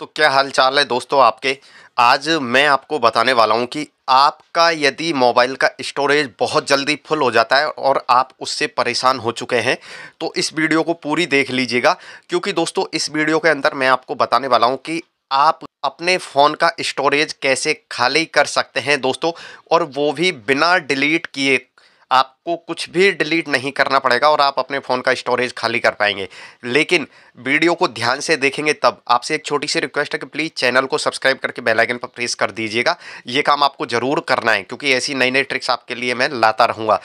तो क्या हाल चाल है दोस्तों आपके आज मैं आपको बताने वाला हूँ कि आपका यदि मोबाइल का स्टोरेज बहुत जल्दी फुल हो जाता है और आप उससे परेशान हो चुके हैं तो इस वीडियो को पूरी देख लीजिएगा क्योंकि दोस्तों इस वीडियो के अंदर मैं आपको बताने वाला हूँ कि आप अपने फ़ोन का स्टोरेज कैसे खाली कर सकते हैं दोस्तों और वो भी बिना डिलीट किए आप आपको कुछ भी डिलीट नहीं करना पड़ेगा और आप अपने फ़ोन का स्टोरेज खाली कर पाएंगे लेकिन वीडियो को ध्यान से देखेंगे तब आपसे एक छोटी सी रिक्वेस्ट है कि प्लीज़ चैनल को सब्सक्राइब करके बेलाइकन पर प्रेस कर दीजिएगा ये काम आपको ज़रूर करना है क्योंकि ऐसी नई नई ट्रिक्स आपके लिए मैं लाता रहूँगा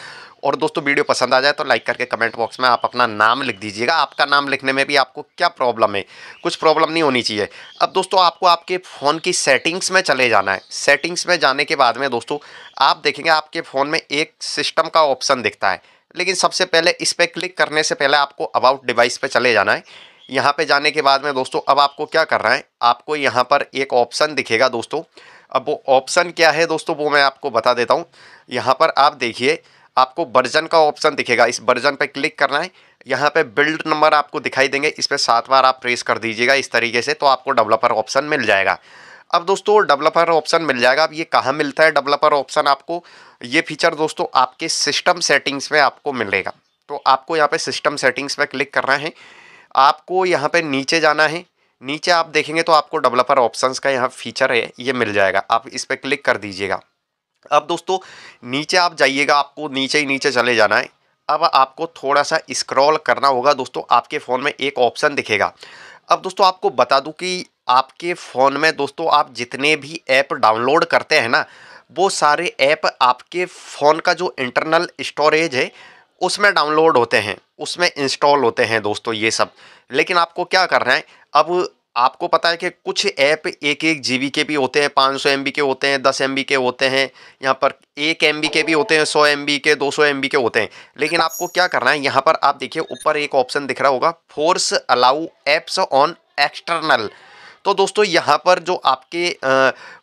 और दोस्तों वीडियो पसंद आ जाए तो लाइक करके कमेंट बॉक्स में आप अपना नाम लिख दीजिएगा आपका नाम लिखने में भी आपको क्या प्रॉब्लम है कुछ प्रॉब्लम नहीं होनी चाहिए अब दोस्तों आपको आपके फ़ोन की सेटिंग्स में चले जाना है सेटिंग्स में जाने के बाद में दोस्तों आप देखेंगे आपके फ़ोन में एक सिस्टम का ऑप्शन ऑप्शन दिखता है लेकिन सबसे पहले इस पर क्लिक करने से पहले आपको अबाउट डिवाइस पे चले जाना है यहाँ पे जाने के बाद में दोस्तों अब आपको क्या करना है आपको यहाँ पर एक ऑप्शन दिखेगा दोस्तों अब वो ऑप्शन क्या है दोस्तों वो मैं आपको बता देता हूँ यहाँ पर आप देखिए आपको वर्जन का ऑप्शन दिखेगा इस वर्जन पर क्लिक करना है यहाँ पे बिल्ड नंबर आपको दिखाई देंगे इस पर सात बार आप प्रेस कर दीजिएगा इस तरीके से तो आपको डेवलपर ऑप्शन मिल जाएगा अब दोस्तों डेवलपर ऑप्शन मिल जाएगा अब ये कहाँ मिलता है डेवलपर ऑप्शन आपको ये फीचर दोस्तों आपके सिस्टम सेटिंग्स में आपको मिलेगा तो आपको यहाँ पे सिस्टम सेटिंग्स में क्लिक करना है आपको यहाँ पे नीचे जाना है नीचे आप देखेंगे तो आपको डेवलपर ऑप्शंस का यहाँ फीचर है ये मिल जाएगा आप इस पर क्लिक कर दीजिएगा अब दोस्तों नीचे आप जाइएगा आपको नीचे ही नीचे चले जाना है अब आपको थोड़ा सा स्क्रॉल करना होगा दोस्तों आपके फ़ोन में एक ऑप्शन दिखेगा अब दोस्तों आपको बता दूं कि आपके फ़ोन में दोस्तों आप जितने भी ऐप डाउनलोड करते हैं ना वो सारे ऐप आपके फ़ोन का जो इंटरनल स्टोरेज है उसमें डाउनलोड होते हैं उसमें इंस्टॉल होते हैं दोस्तों ये सब लेकिन आपको क्या करना है अब आपको पता है कि कुछ ऐप एक एक जी के भी होते हैं पाँच सौ के होते हैं दस एम के होते हैं यहाँ पर एक एम के भी होते हैं सौ एम के दो सौ एम के होते हैं लेकिन आपको क्या करना है यहाँ पर आप देखिए ऊपर एक ऑप्शन दिख रहा होगा force allow apps on external तो दोस्तों यहाँ पर जो आपके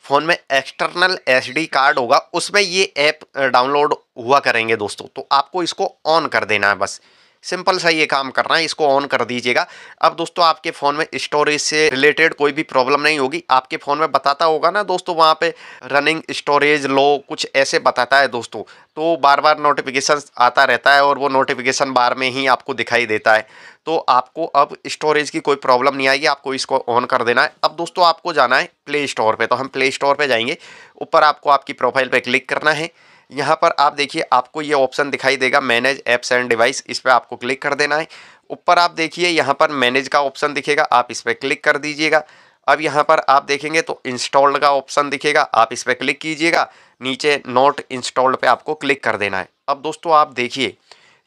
फ़ोन में एक्सटर्नल एसडी कार्ड होगा उसमें ये ऐप डाउनलोड हुआ करेंगे दोस्तों तो आपको इसको ऑन कर देना है बस सिंपल सा ये काम करना है इसको ऑन कर दीजिएगा अब दोस्तों आपके फ़ोन में स्टोरेज से रिलेटेड कोई भी प्रॉब्लम नहीं होगी आपके फ़ोन में बताता होगा ना दोस्तों वहाँ पे रनिंग स्टोरेज लो कुछ ऐसे बताता है दोस्तों तो बार बार नोटिफिकेशन आता रहता है और वो नोटिफिकेशन बार में ही आपको दिखाई देता है तो आपको अब स्टोरेज की कोई प्रॉब्लम नहीं आएगी आपको इसको ऑन कर देना है अब दोस्तों आपको जाना है प्ले स्टोर पर तो हम प्ले स्टोर पर जाएंगे ऊपर आपको आपकी प्रोफाइल पर क्लिक करना है यहाँ पर आप देखिए आपको ये ऑप्शन दिखाई देगा मैनेज ऐप्स एंड डिवाइस इस पर आपको क्लिक कर देना है ऊपर आप देखिए यहाँ पर मैनेज का ऑप्शन दिखेगा आप इस पर क्लिक कर दीजिएगा अब यहाँ पर आप देखेंगे तो इंस्टॉल्ड का ऑप्शन दिखेगा आप इस पर क्लिक कीजिएगा नीचे नोट इंस्टॉल्ड पे आपको क्लिक कर देना है अब दोस्तों आप देखिए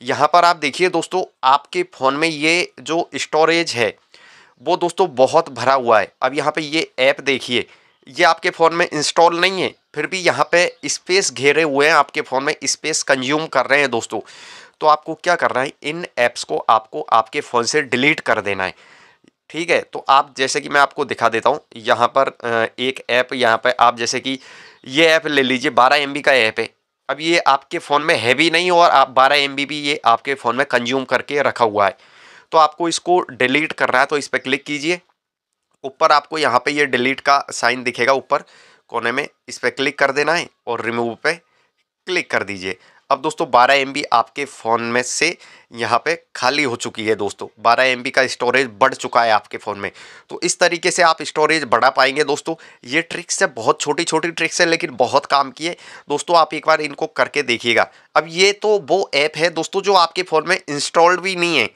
यहाँ पर आप देखिए दोस्तों आपके फ़ोन में ये जो स्टोरेज है वो दोस्तों बहुत भरा हुआ है अब यहाँ पे ये ऐप देखिए ये आपके फ़ोन में इंस्टॉल नहीं है फिर भी यहाँ पे स्पेस घेरे हुए हैं आपके फ़ोन में स्पेस कंज्यूम कर रहे हैं दोस्तों तो आपको क्या करना है इन ऐप्स को आपको आपके फ़ोन से डिलीट कर देना है ठीक है तो आप जैसे कि मैं आपको दिखा देता हूँ यहाँ पर एक ऐप यहाँ पर आप जैसे कि ये ऐप ले लीजिए बारह एम का ऐप है अब ये आपके फ़ोन में है भी नहीं और आप बारह एम भी ये आपके फ़ोन में कंज्यूम करके रखा हुआ है तो आपको इसको डिलीट करना है तो इस पर क्लिक कीजिए ऊपर आपको यहाँ पे ये डिलीट का साइन दिखेगा ऊपर कोने में इस पर क्लिक कर देना है और रिमूव पे क्लिक कर दीजिए अब दोस्तों 12 एम आपके फ़ोन में से यहाँ पे खाली हो चुकी है दोस्तों 12 एम का स्टोरेज बढ़ चुका है आपके फ़ोन में तो इस तरीके से आप स्टोरेज बढ़ा पाएंगे दोस्तों ये ट्रिक्स है बहुत छोटी छोटी ट्रिक्स है लेकिन बहुत काम की है दोस्तों आप एक बार इनको करके देखिएगा अब ये तो वो ऐप है दोस्तों जो आपके फ़ोन में इंस्टॉल्ड भी नहीं है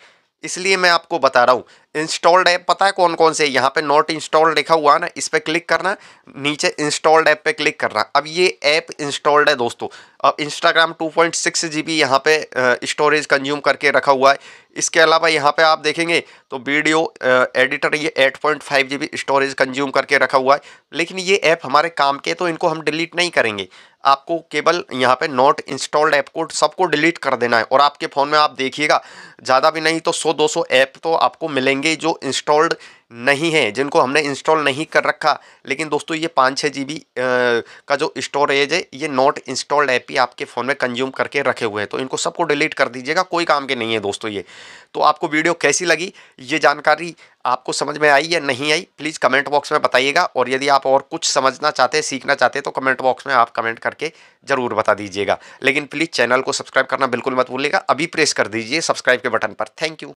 इसलिए मैं आपको बता रहा हूँ इंस्टॉल्ड ऐप पता है कौन कौन से यहाँ पे नॉट इंस्टॉल्ड लिखा हुआ है ना इस पर क्लिक करना नीचे इंस्टॉल्ड ऐप पे क्लिक करना अब ये ऐप इंस्टॉल्ड है दोस्तों अब Instagram 2.6 point six G B यहाँ पर स्टोरेज कंज्यूम करके रखा हुआ है इसके अलावा यहाँ पे आप देखेंगे तो वीडियो एडिटर ये 8.5 point five G B storage consume करके रखा हुआ है लेकिन ये ऐप हमारे काम के तो इनको हम डिलीट नहीं करेंगे आपको केवल यहाँ पे नॉट इंस्टॉल्ड ऐप को सबको डिलीट कर देना है और आपके फ़ोन में आप देखिएगा ज़्यादा भी नहीं तो सौ दो सौ ऐप तो आपको मिलेंगे मिलेंगे जो इंस्टॉल्ड नहीं है जिनको हमने इंस्टॉल नहीं कर रखा लेकिन दोस्तों ये पाँच छः जी बी का जो स्टोरेज है ये नॉट इंस्टॉल्ड ऐप ही आपके फ़ोन में कंज्यूम करके रखे हुए हैं तो इनको सबको डिलीट कर दीजिएगा कोई काम के नहीं है दोस्तों ये तो आपको वीडियो कैसी लगी ये जानकारी आपको समझ में आई या नहीं आई प्लीज़ कमेंट बॉक्स में बताइएगा और यदि आप और कुछ समझना चाहते हैं सीखना चाहते हैं तो कमेंट बॉक्स में आप कमेंट करके ज़रूर बता दीजिएगा लेकिन प्लीज़ चैनल को सब्सक्राइब करना बिल्कुल मत भूलिएगा अभी प्रेस कर दीजिए सब्सक्राइब के बटन पर थैंक यू